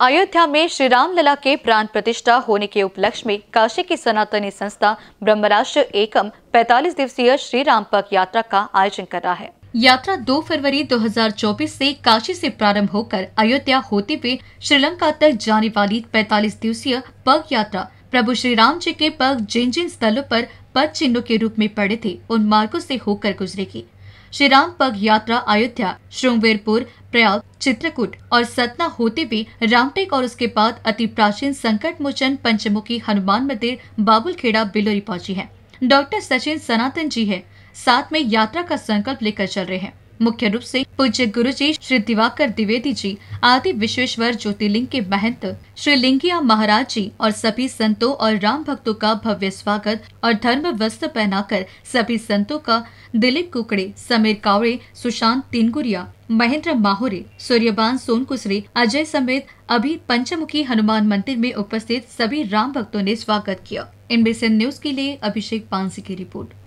अयोध्या में श्री रामलला के प्राण प्रतिष्ठा होने के उपलक्ष्य में काशी की सनातनी संस्था ब्रह्मराष्ट्र एकम 45 दिवसीय श्री राम पग यात्रा का आयोजन कर रहा है यात्रा 2 फरवरी 2024 से काशी से प्रारंभ होकर अयोध्या होते हुए श्रीलंका तक जाने वाली 45 दिवसीय पग यात्रा प्रभु श्री राम जी के पग जिन जिन स्थलों पर पद चिन्हों के रूप में पड़े थे उन मार्गो ऐसी होकर गुजरेगी श्री राम पग यात्रा अयोध्या श्रृंगवेरपुर प्रयाग चित्रकूट और सतना होते हुए रामटेक और उसके बाद अति प्राचीन संकट मोचन पंचमुखी हनुमान मंदिर बाबुलखेड़ा बिलोरी पहुंची है डॉक्टर सचिन सनातन जी है साथ में यात्रा का संकल्प लेकर चल रहे हैं मुख्य रूप से पूज्य गुरु जी श्री दिवाकर द्विवेदी जी आदि विश्वेश्वर ज्योतिर्लिंग के महंत श्री लिंगिया महाराज जी और सभी संतों और राम भक्तों का भव्य स्वागत और धर्म वस्त्र पहनाकर सभी संतों का दिलीप कुकड़े समीर कावड़े सुशांत तीनगुरिया महेंद्र माहौरे सूर्यबान सोन कुसरे अजय समेत अभी पंचमुखी हनुमान मंदिर में उपस्थित सभी राम भक्तों ने स्वागत किया इनबीसीएन न्यूज के लिए अभिषेक पांसी की रिपोर्ट